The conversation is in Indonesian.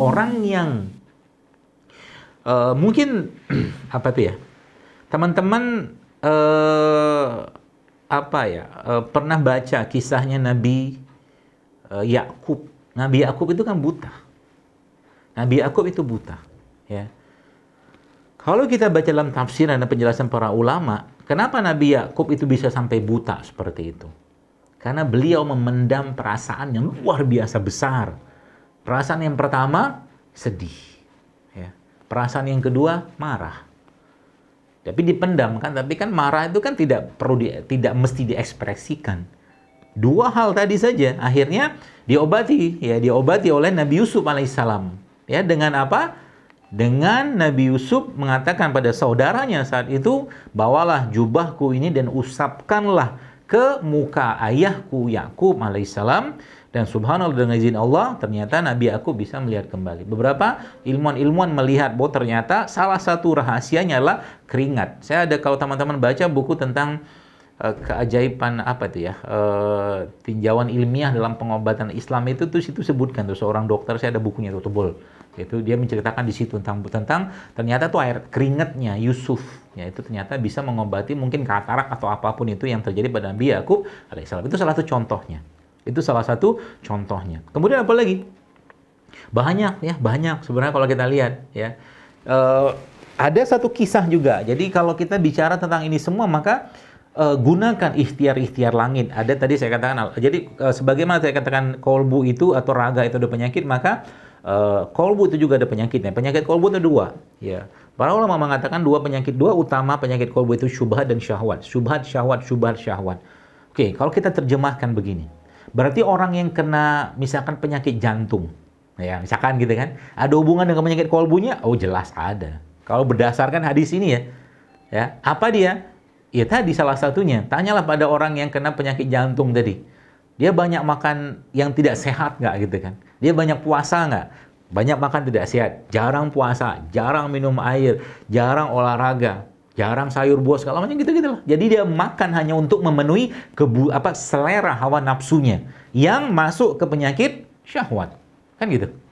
orang yang uh, mungkin apa tuh ya teman-teman uh, apa ya uh, pernah baca kisahnya Nabi uh, Yakub Nabi Yakub itu kan buta Nabi Yakub itu buta ya kalau kita baca dalam tafsir dan penjelasan para ulama kenapa Nabi Yakub itu bisa sampai buta seperti itu karena beliau memendam perasaan yang luar biasa besar Perasaan yang pertama sedih, ya. Perasaan yang kedua marah. Tapi dipendam kan, tapi kan marah itu kan tidak perlu di, tidak mesti diekspresikan. Dua hal tadi saja akhirnya diobati, ya diobati oleh Nabi Yusuf alaihissalam, ya dengan apa? Dengan Nabi Yusuf mengatakan pada saudaranya saat itu, bawalah jubahku ini dan usapkanlah ke muka ayahku Yakub alaihissalam dan subhanallah dengan izin Allah ternyata Nabi aku bisa melihat kembali. Beberapa ilmuwan-ilmuwan melihat bahwa ternyata salah satu rahasianya adalah keringat. Saya ada kalau teman-teman baca buku tentang Eh, keajaiban apa itu ya uh, tinjauan ilmiah dalam pengobatan Islam itu tuh situ sebutkan tuh seorang dokter saya ada bukunya tuh tebal itu dia menceritakan di situ tentang tentang ternyata tuh air keringatnya Yusuf ya itu ternyata bisa mengobati mungkin katarak atau apapun itu yang terjadi pada Nabi aku alaihissalam itu salah satu contohnya itu salah satu contohnya kemudian apa lagi banyak ya banyak sebenarnya kalau kita lihat ya uh, ada satu kisah juga jadi kalau kita bicara tentang ini semua maka uh, gunakan ikhtiar-ikhtiar langit. Ada tadi saya katakan, jadi uh, sebagaimana saya katakan kolbu itu atau raga itu ada penyakit, maka uh, kolbu itu juga ada penyakitnya. Penyakit kolbu itu dua. Ya. Para ulama mengatakan dua penyakit, dua utama penyakit kolbu itu syubhat dan syahwat. Syubhat, syahwat, syubhat, syahwat. Oke, kalau kita terjemahkan begini. Berarti orang yang kena misalkan penyakit jantung, ya misalkan gitu kan, ada hubungan dengan penyakit kolbunya? Oh jelas ada. Kalau berdasarkan hadis ini ya, ya apa dia? Ya tadi salah satunya, tanyalah pada orang yang kena penyakit jantung tadi. Dia banyak makan yang tidak sehat nggak gitu kan? Dia banyak puasa nggak? Banyak makan tidak sehat, jarang puasa, jarang minum air, jarang olahraga, jarang sayur buah segala macam gitu gitulah Jadi dia makan hanya untuk memenuhi kebu apa selera hawa nafsunya yang masuk ke penyakit syahwat. Kan gitu.